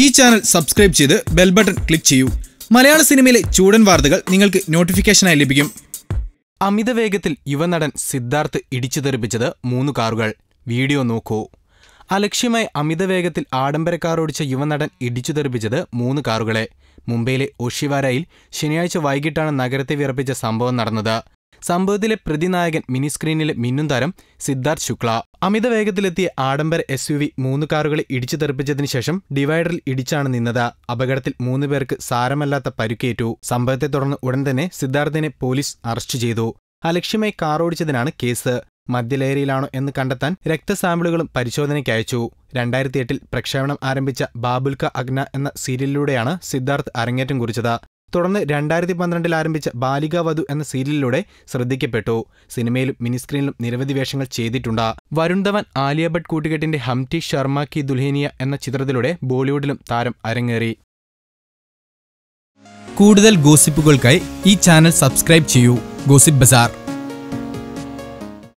ഈ channel subscribe ചെയ്ത് bell button click ചെയ്യൂ മലയാള സിനിമയിലെ ചൂടൻ വാർത്തകൾ നിങ്ങൾക്ക് നോട്ടിഫിക്കേഷനായി ലഭിക്കും അമിത വേഗത്തിൽ യുവനടൻ സിദ്ധാർത്ഥ് ഇടിച്ചു തെറിപ്പിച്ചത് മൂന്ന് കാറുകൾ വീഡിയോ നോക്കൂ അലക്ഷ്യമായി അമിത വേഗത്തിൽ ആഡംബര കാറോടിച്ച യുവനടൻ ഇടിച്ചു തെറിപ്പിച്ചത് മൂന്ന് കാറുകളെ മുംബൈയിലെ ഒഷിവാരയിൽ ശനിയാഴ്ച വൈകിട്ടാണ് നഗരത്തെ വിറപ്പിച്ച സംഭവം നടന്നത് സംഭവത്തിലെ പ്രതിനായകൻ മിനി സ്ക്രീനിലെ മിന്നും താരം സിദ്ധാർത്ഥ് ശുക്ല അമിത വേഗത്തിലെത്തിയ ആഡംബര എസ് യു വി മൂന്ന് കാറുകളെ ഇടിച്ചു തെറിപ്പിച്ചതിനു ശേഷം ഡിവൈഡറിൽ ഇടിച്ചാണ് നിന്നത് അപകടത്തിൽ മൂന്ന് പേർക്ക് സാരമല്ലാത്ത പരുക്കേറ്റു സംഭവത്തെ തുടർന്ന് ഉടൻ തന്നെ സിദ്ധാർത്ഥിനെ പോലീസ് അറസ്റ്റ് ചെയ്തു അലക്ഷ്യമായി കാറോടിച്ചതിനാണ് കേസ് മദ്യലേരിയിലാണോ എന്ന് കണ്ടെത്താൻ രക്തസാമ്പിളുകളും പരിശോധനയ്ക്ക് അയച്ചു രണ്ടായിരത്തി എട്ടിൽ പ്രക്ഷേപണം ആരംഭിച്ച ബാബുൽക അഗ്ന എന്ന സീരിയലിലൂടെയാണ് സിദ്ധാർത്ഥ് അരങ്ങേറ്റം കുറിച്ചത് തുടർന്ന് രണ്ടായിരത്തി പന്ത്രണ്ടിൽ ആരംഭിച്ച വധു എന്ന സീരിയലിലൂടെ ശ്രദ്ധിക്കപ്പെട്ടു സിനിമയിലും മിനിസ്ക്രീനിലും നിരവധി വേഷങ്ങൾ ചെയ്തിട്ടുണ്ട് വരുൺ ധവൻ ആലിയ ഭട്ട് കൂട്ടുകെട്ടിന്റെ ഹംടി ശർമ്മ കി ദുൽഹേനിയ എന്ന ചിത്രത്തിലൂടെ ബോളിവുഡിലും താരം അരങ്ങേറി കൂടുതൽ ഗോസിപ്പുകൾക്കായി ഈ ചാനൽ സബ്സ്ക്രൈബ് ചെയ്യൂ ഗോസിപ്പ് ബസാർ